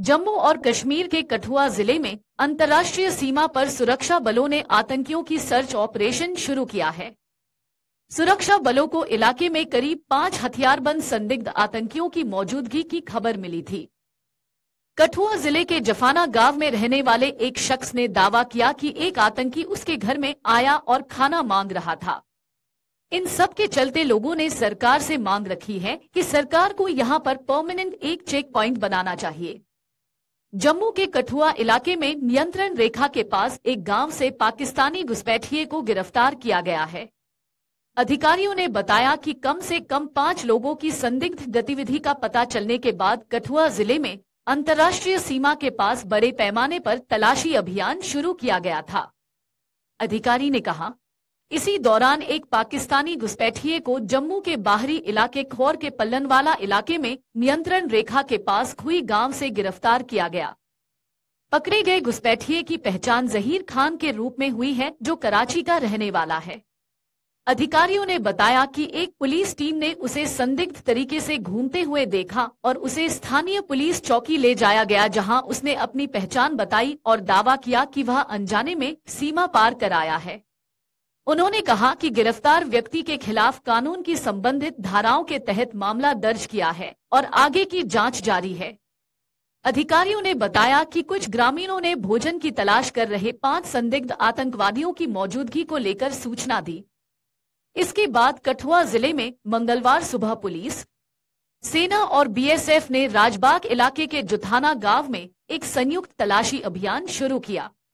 जम्मू और कश्मीर के कठुआ जिले में अंतर्राष्ट्रीय सीमा पर सुरक्षा बलों ने आतंकियों की सर्च ऑपरेशन शुरू किया है सुरक्षा बलों को इलाके में करीब पांच हथियारबंद संदिग्ध आतंकियों की मौजूदगी की खबर मिली थी कठुआ जिले के जफाना गांव में रहने वाले एक शख्स ने दावा किया कि एक आतंकी उसके घर में आया और खाना मांग रहा था इन सब के चलते लोगों ने सरकार से मांग रखी है कि सरकार को यहां पर परमानेंट एक चेक प्वाइंट बनाना चाहिए जम्मू के कठुआ इलाके में नियंत्रण रेखा के पास एक गांव से पाकिस्तानी घुसपैठिए को गिरफ्तार किया गया है अधिकारियों ने बताया कि कम से कम पांच लोगों की संदिग्ध गतिविधि का पता चलने के बाद कठुआ जिले में अंतर्राष्ट्रीय सीमा के पास बड़े पैमाने पर तलाशी अभियान शुरू किया गया था अधिकारी ने कहा इसी दौरान एक पाकिस्तानी घुसपैठिए को जम्मू के बाहरी इलाके खौर के पल्लनवाला इलाके में नियंत्रण रेखा के पास खुई गांव से गिरफ्तार किया गया पकड़े गए घुसपैठिए की पहचान जहीर खान के रूप में हुई है जो कराची का रहने वाला है अधिकारियों ने बताया कि एक पुलिस टीम ने उसे संदिग्ध तरीके से घूमते हुए देखा और उसे स्थानीय पुलिस चौकी ले जाया गया जहां उसने अपनी पहचान बताई और दावा किया कि वह अनजाने में सीमा पार कराया है उन्होंने कहा कि गिरफ्तार व्यक्ति के खिलाफ कानून की संबंधित धाराओं के तहत मामला दर्ज किया है और आगे की जांच जारी है अधिकारियों ने बताया कि कुछ ग्रामीणों ने भोजन की तलाश कर रहे पांच संदिग्ध आतंकवादियों की मौजूदगी को लेकर सूचना दी इसके बाद कठुआ जिले में मंगलवार सुबह पुलिस सेना और बीएसएफ ने राजबाग इलाके के जुथाना गांव में एक संयुक्त तलाशी अभियान शुरू किया